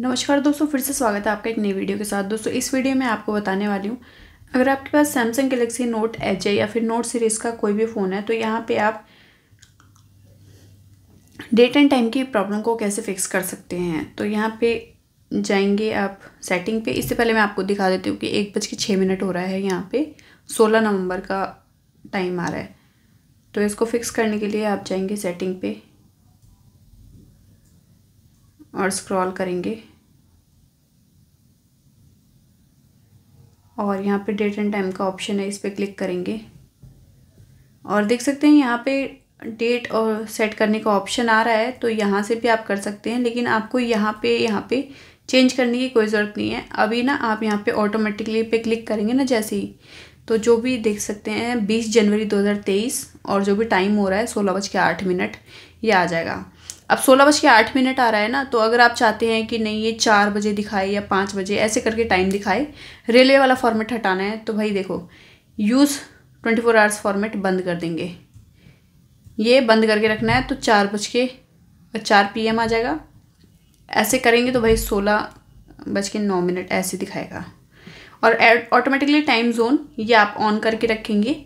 नमस्कार दोस्तों फिर से स्वागत है आपका एक नई वीडियो के साथ दोस्तों इस वीडियो में आपको बताने वाली हूँ अगर आपके पास सैमसंग गलेक्सी नोट एच या फिर नोट सीरीज़ का कोई भी फ़ोन है तो यहाँ पे आप डेट एंड टाइम की प्रॉब्लम को कैसे फिक्स कर सकते हैं तो यहाँ पे जाएंगे आप सेटिंग पे इससे पहले मैं आपको दिखा देती हूँ कि एक बज के छः मिनट हो रहा है यहाँ पर सोलह नवंबर का टाइम आ रहा है तो इसको फिक्स करने के लिए आप जाएंगे सेटिंग पे और स्क्रॉल करेंगे और यहाँ पे डेट एंड टाइम का ऑप्शन है इस पर क्लिक करेंगे और देख सकते हैं यहाँ पे डेट और सेट करने का ऑप्शन आ रहा है तो यहाँ से भी आप कर सकते हैं लेकिन आपको यहाँ पे यहाँ पे चेंज करने की कोई ज़रूरत नहीं है अभी ना आप यहाँ पे ऑटोमेटिकली पे क्लिक करेंगे ना जैसे ही तो जो भी देख सकते हैं 20 जनवरी 2023 और जो भी टाइम हो रहा है सोलह बज के आठ मिनट ये आ जाएगा अब सोलह बज के आठ मिनट आ रहा है ना तो अगर आप चाहते हैं कि नहीं ये चार बजे दिखाए या पाँच बजे ऐसे करके टाइम दिखाए रेलवे वाला फॉर्मेट हटाना है तो भाई देखो use twenty four hours format बंद कर देंगे ये बंद करके रखना है तो चार बज के चार पी आ जाएगा ऐसे करेंगे तो भाई सोलह बज के नौ मिनट ऐसे दिखाएगा और ऑटोमेटिकली टाइम जोन ये आप ऑन करके रखेंगे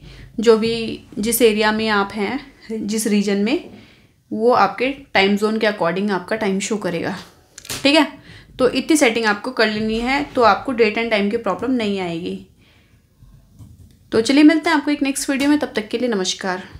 जो भी जिस एरिया में आप हैं जिस रीजन में वो आपके टाइम जोन के अकॉर्डिंग आपका टाइम शो करेगा ठीक है तो इतनी सेटिंग आपको कर लेनी है तो आपको डेट एंड टाइम की प्रॉब्लम नहीं आएगी तो चलिए मिलते हैं आपको एक नेक्स्ट वीडियो में तब तक के लिए नमस्कार